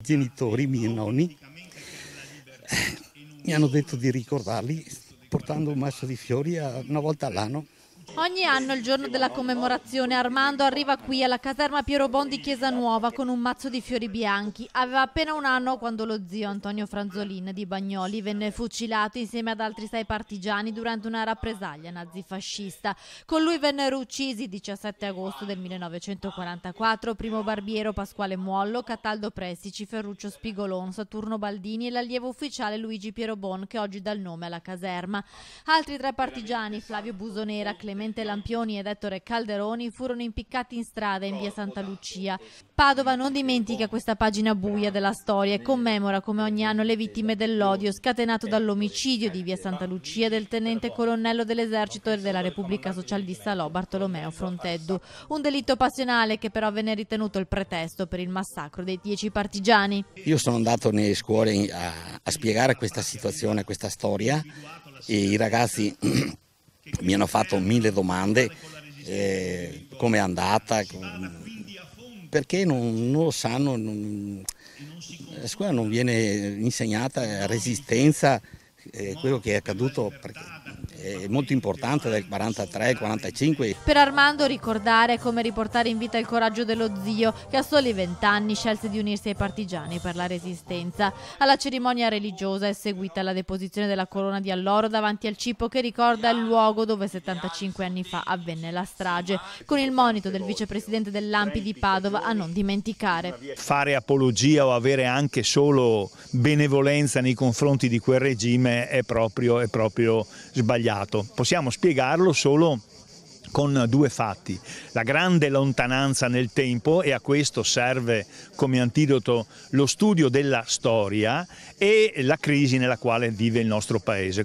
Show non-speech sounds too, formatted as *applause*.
genitori, i miei nonni, eh, mi hanno detto di ricordarli portando un mazzo di fiori una volta all'anno. Ogni anno il giorno della commemorazione Armando arriva qui alla caserma Piero Bondi Chiesa Nuova con un mazzo di fiori bianchi. Aveva appena un anno quando lo zio Antonio Franzolin di Bagnoli venne fucilato insieme ad altri sei partigiani durante una rappresaglia nazifascista. Con lui vennero uccisi il 17 agosto del 1944 Primo Barbiero Pasquale Muollo, Cataldo Pressici, Ferruccio Spigolon, Saturno Baldini e l'allievo ufficiale Luigi Piero Bon che oggi dà il nome alla caserma. Altri tre partigiani, Flavio Busonera, Clemente Clemente Lampioni ed Ettore Calderoni furono impiccati in strada in via Santa Lucia. Padova non dimentica questa pagina buia della storia e commemora come ogni anno le vittime dell'odio scatenato dall'omicidio di via Santa Lucia del tenente colonnello dell'esercito e della Repubblica Socialista Lò Bartolomeo Fronteddu. Un delitto passionale che però venne ritenuto il pretesto per il massacro dei dieci partigiani. Io sono andato nelle scuole a, a spiegare questa situazione, questa storia e i ragazzi *clears throat* mi hanno fatto mille domande, eh, come è andata, perché non, non lo sanno, non, la scuola non viene insegnata resistenza, eh, quello che è accaduto è molto importante del 43-45. Per Armando ricordare è come riportare in vita il coraggio dello zio che a soli vent'anni scelse di unirsi ai partigiani per la resistenza. Alla cerimonia religiosa è seguita la deposizione della corona di alloro davanti al cipo che ricorda il luogo dove 75 anni fa avvenne la strage, con il monito del vicepresidente dell'Ampi di Padova a non dimenticare. Fare apologia o avere anche solo benevolenza nei confronti di quel regime è proprio, è proprio sbagliato sbagliato. Possiamo spiegarlo solo con due fatti. La grande lontananza nel tempo, e a questo serve come antidoto lo studio della storia, e la crisi nella quale vive il nostro Paese.